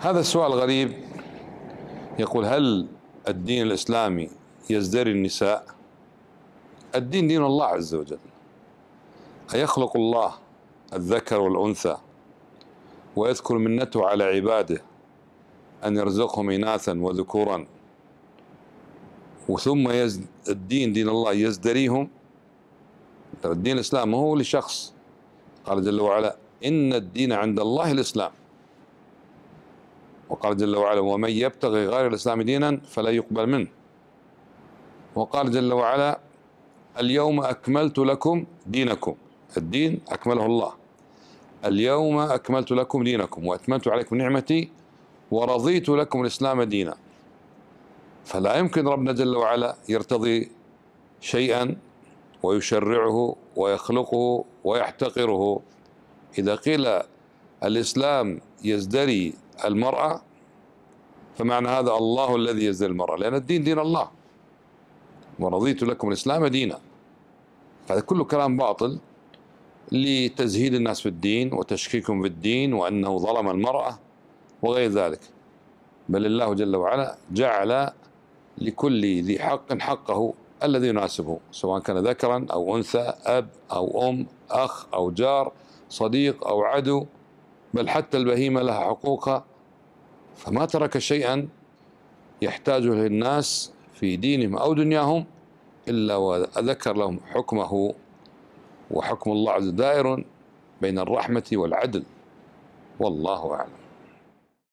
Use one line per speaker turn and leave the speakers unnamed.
هذا السؤال غريب يقول هل الدين الإسلامي يزدري النساء الدين دين الله عز وجل أيخلق الله الذكر والأنثى ويذكر منته على عباده أن يرزقهم إناثا وذكورا وثم يزد الدين دين الله يزدريهم الدين الإسلام هو لشخص قال جل وعلا إن الدين عند الله الإسلام وقال جل وعلا ومن يبتغي غير الإسلام دينا فلا يقبل منه وقال جل وعلا اليوم أكملت لكم دينكم الدين أكمله الله اليوم أكملت لكم دينكم وأتممت عليكم نعمتي ورضيت لكم الإسلام دينا فلا يمكن ربنا جل وعلا يرتضي شيئا ويشرعه ويخلقه ويحتقره إذا قيل الإسلام يزدري المرأة فمعنى هذا الله الذي يزل المرأة لأن الدين دين الله ورضيت لكم الإسلام دينا فهذا كله كلام باطل لتزهيد الناس في الدين وتشكيكهم في الدين وأنه ظلم المرأة وغير ذلك بل الله جل وعلا جعل لكل ذي حق حقه الذي يناسبه سواء كان ذكرا أو أنثى أب أو أم أخ أو جار صديق أو عدو بل حتى البهيمة لها حقوقها فما ترك شيئا يحتاجه الناس في دينهم أو دنياهم إلا وذكر لهم حكمه وحكم الله عز دائر بين الرحمة والعدل والله أعلم